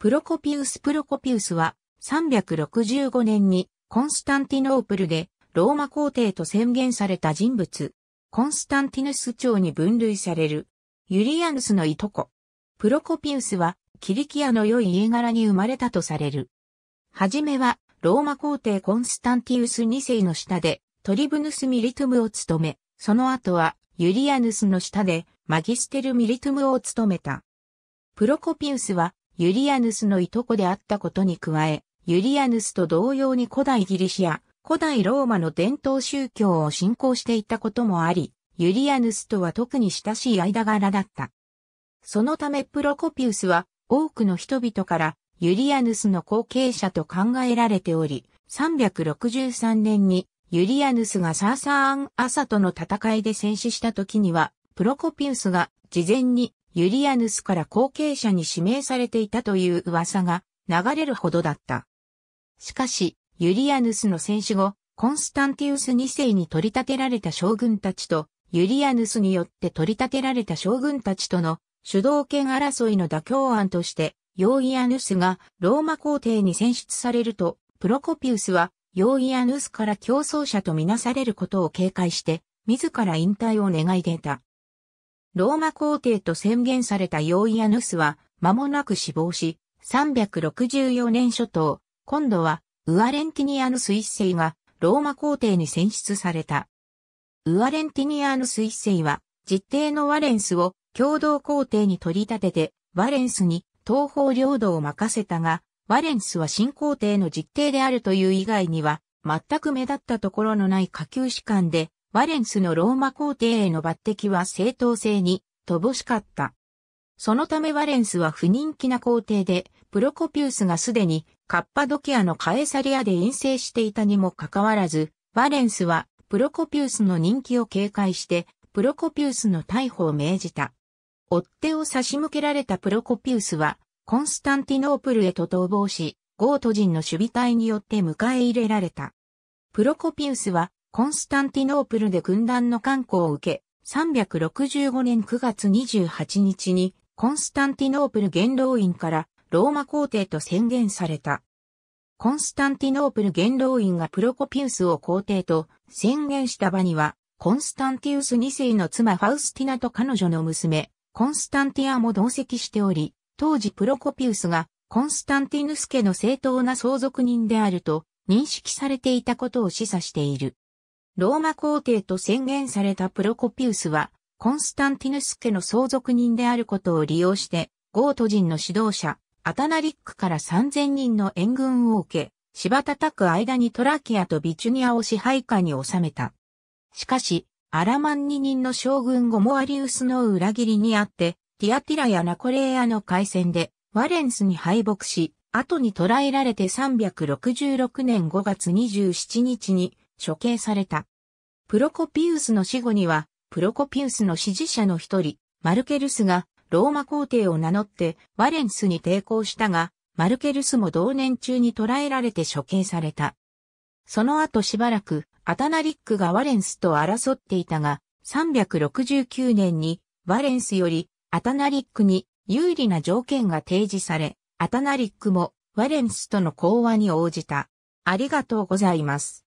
プロコピウス・プロコピウスは365年にコンスタンティノープルでローマ皇帝と宣言された人物。コンスタンティヌス朝に分類される。ユリアヌスのいとこ。プロコピウスはキリキアの良い家柄に生まれたとされる。はじめはローマ皇帝コンスタンティウス2世の下でトリブヌス・ミリトゥムを務め、その後はユリアヌスの下でマギステル・ミリトゥムを務めた。プロコピウスはユリアヌスのいとこであったことに加え、ユリアヌスと同様に古代ギリシア、古代ローマの伝統宗教を信仰していたこともあり、ユリアヌスとは特に親しい間柄だった。そのためプロコピウスは多くの人々からユリアヌスの後継者と考えられており、363年にユリアヌスがサーサーアン・アサとの戦いで戦死した時には、プロコピウスが事前にユリアヌスから後継者に指名されていたという噂が流れるほどだった。しかし、ユリアヌスの戦死後、コンスタンティウス2世に取り立てられた将軍たちと、ユリアヌスによって取り立てられた将軍たちとの主導権争いの妥協案として、ヨーイアヌスがローマ皇帝に選出されると、プロコピウスはヨーイアヌスから競争者とみなされることを警戒して、自ら引退を願い出た。ローマ皇帝と宣言されたヨイアヌスは、間もなく死亡し、364年初頭、今度は、ウアレンティニアヌス一世が、ローマ皇帝に選出された。ウアレンティニアヌス一世は、実帝のワレンスを共同皇帝に取り立てて、ワレンスに東方領土を任せたが、ワレンスは新皇帝の実帝であるという以外には、全く目立ったところのない下級士官で、ワレンスのローマ皇帝への抜擢は正当性に乏しかった。そのためワレンスは不人気な皇帝で、プロコピウスがすでにカッパドキアのカエサリアで陰性していたにもかかわらず、ワレンスはプロコピウスの人気を警戒して、プロコピウスの逮捕を命じた。追っ手を差し向けられたプロコピウスは、コンスタンティノープルへと逃亡し、ゴート人の守備隊によって迎え入れられた。プロコピウスはコンスタンティノープルで軍団の観光を受け、365年9月28日にコンスタンティノープル元老院からローマ皇帝と宣言された。コンスタンティノープル元老院がプロコピウスを皇帝と宣言した場には、コンスタンティウス2世の妻ファウスティナと彼女の娘、コンスタンティアも同席しており、当時プロコピウスがコンスタンティヌス家の正当な相続人であると認識されていたことを示唆している。ローマ皇帝と宣言されたプロコピウスは、コンスタンティヌス家の相続人であることを利用して、ゴート人の指導者、アタナリックから3000人の援軍を受け、芝叩く間にトラキアとビチュニアを支配下に収めた。しかし、アラマンニ人の将軍ゴモアリウスの裏切りにあって、ティアティラやナコレーアの海戦で、ワレンスに敗北し、後に捕らえられて366年5月27日に処刑された。プロコピウスの死後には、プロコピウスの支持者の一人、マルケルスが、ローマ皇帝を名乗って、ワレンスに抵抗したが、マルケルスも同年中に捕らえられて処刑された。その後しばらく、アタナリックがワレンスと争っていたが、369年に、ワレンスより、アタナリックに有利な条件が提示され、アタナリックもワレンスとの講和に応じた。ありがとうございます。